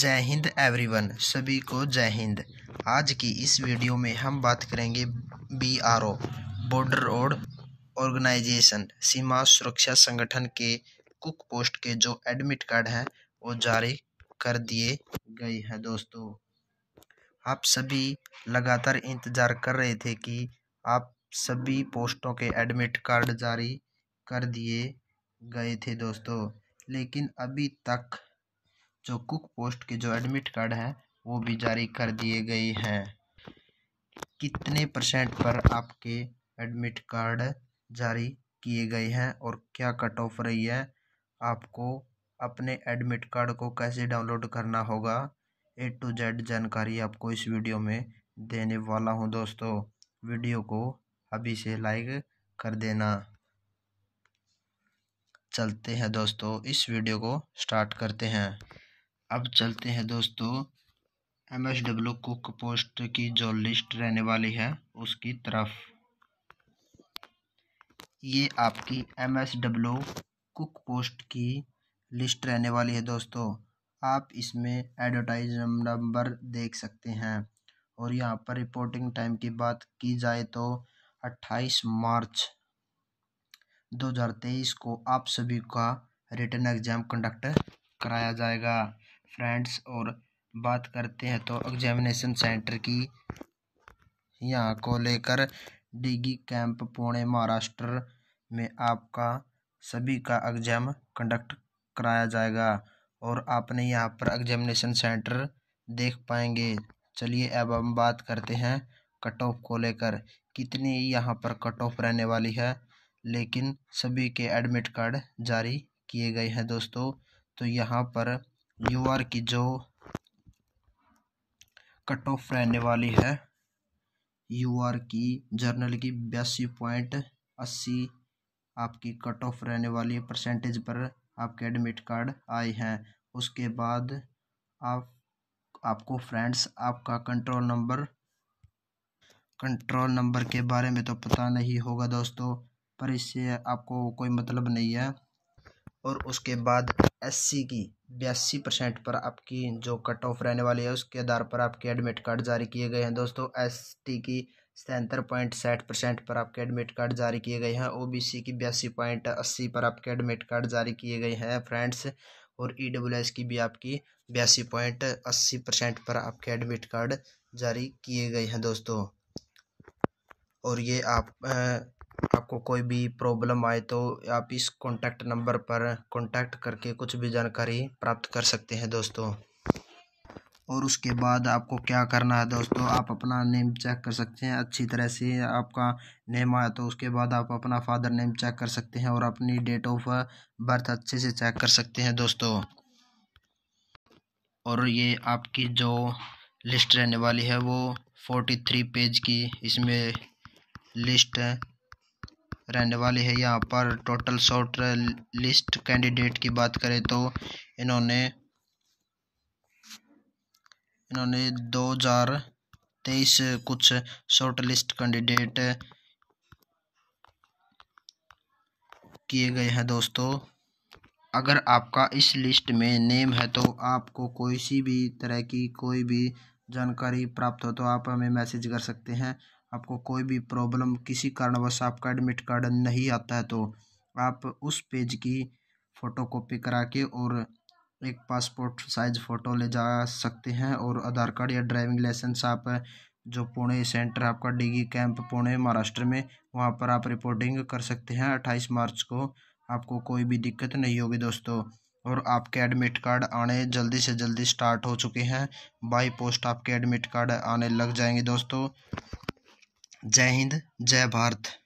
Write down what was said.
जय हिंद एवरीवन सभी को जय हिंद आज की इस वीडियो में हम बात करेंगे B R O border road organisation सीमा सुरक्षा संगठन के कुक पोस्ट के जो एडमिट कार्ड हैं वो जारी कर दिए गए हैं दोस्तों आप सभी लगातार इंतज़ार कर रहे थे कि आप सभी पोस्टों के एडमिट कार्ड जारी कर दिए गए थे दोस्तों लेकिन अभी तक जो कुक पोस्ट के जो एडमिट कार्ड हैं वो भी जारी कर दिए गए हैं कितने परसेंट पर आपके एडमिट कार्ड जारी किए गए हैं और क्या कट ऑफ रही है आपको अपने एडमिट कार्ड को कैसे डाउनलोड करना होगा ए टू जेड जानकारी आपको इस वीडियो में देने वाला हूं दोस्तों वीडियो को अभी से लाइक कर देना चलते हैं दोस्तों इस वीडियो को स्टार्ट करते हैं अब चलते हैं दोस्तों M S W cook post की जो लिस्ट रहने वाली है उसकी तरफ ये आपकी M S W cook post की लिस्ट रहने वाली है दोस्तों आप इसमें एडवर्टाइज नंबर देख सकते हैं और यहाँ पर रिपोर्टिंग टाइम की बात की जाए तो 28 मार्च 2023 को आप सभी का रिटर्न एग्ज़ाम कंडक्ट कराया जाएगा फ्रेंड्स और बात करते हैं तो एग्जामिनेशन सेंटर की यहाँ को लेकर डिगी कैंप पुणे महाराष्ट्र में आपका सभी का एग्जाम कंडक्ट कराया जाएगा और आपने यहाँ पर एग्जामिनेशन सेंटर देख पाएंगे चलिए अब हम बात करते हैं कट ऑफ को लेकर कितनी यहाँ पर कट ऑफ रहने वाली है लेकिन सभी के एडमिट कार्ड जारी किए गए हैं दोस्तों तो यहाँ पर यूआर की जो कट ऑफ रहने वाली है यूआर की जर्नल की बयासी पॉइंट अस्सी आपकी कट ऑफ रहने वाली परसेंटेज पर आपके एडमिट कार्ड आए हैं उसके बाद आप आपको फ्रेंड्स आपका कंट्रोल नंबर कंट्रोल नंबर के बारे में तो पता नहीं होगा दोस्तों पर इससे आपको कोई मतलब नहीं है और उसके बाद एससी की बयासी परसेंट पर आपकी जो कट ऑफ रहने वाली है उसके आधार पर आपके एडमिट कार्ड जारी किए गए हैं दोस्तों एसटी की सतहत्तर पॉइंट साठ परसेंट पर आपके एडमिट कार्ड जारी किए गए हैं ओबीसी की बयासी पॉइंट अस्सी पर आपके एडमिट कार्ड जारी किए गए हैं फ्रेंड्स और ई डब्ल्यू एस की भी आपकी बयासी पॉइंट अस्सी परसेंट पर आपके एडमिट कार्ड जारी किए गए हैं दोस्तों और ये आप आपको कोई भी प्रॉब्लम आए तो आप इस कॉन्टैक्ट नंबर पर कॉन्टैक्ट करके कुछ भी जानकारी प्राप्त कर सकते हैं दोस्तों और उसके बाद आपको क्या करना है दोस्तों आप अपना नेम चेक कर सकते हैं अच्छी तरह से आपका नेम आया तो उसके बाद आप अपना फादर नेम चेक कर सकते हैं और अपनी डेट ऑफ बर्थ अच्छे से चेक कर सकते हैं दोस्तों और ये आपकी जो लिस्ट रहने वाली है वो फोर्टी थ्री पेज की इसमें लिस्ट रहने वाली है यहाँ पर टोटल शॉर्ट लिस्ट कैंडिडेट की बात करें तो इन्होंने इन्होंने दो हजार तेईस कुछ शॉर्ट लिस्ट कैंडिडेट किए गए हैं दोस्तों अगर आपका इस लिस्ट में नेम है तो आपको कोई सी भी तरह की कोई भी जानकारी प्राप्त हो तो आप हमें मैसेज कर सकते हैं आपको कोई भी प्रॉब्लम किसी कारणवश आपका एडमिट कार्ड नहीं आता है तो आप उस पेज की फ़ोटो कॉपी करा के और एक पासपोर्ट साइज फ़ोटो ले जा सकते हैं और आधार कार्ड या ड्राइविंग लाइसेंस आप जो पुणे सेंटर आपका डिगी कैंप पुणे महाराष्ट्र में वहाँ पर आप रिपोर्टिंग कर सकते हैं अट्ठाईस मार्च को आपको कोई भी दिक्कत नहीं होगी दोस्तों और आपके एडमिट कार्ड आने जल्दी से जल्दी स्टार्ट हो चुके हैं बाई पोस्ट आपके एडमिट कार्ड आने लग जाएंगे दोस्तों जय हिंद जय भारत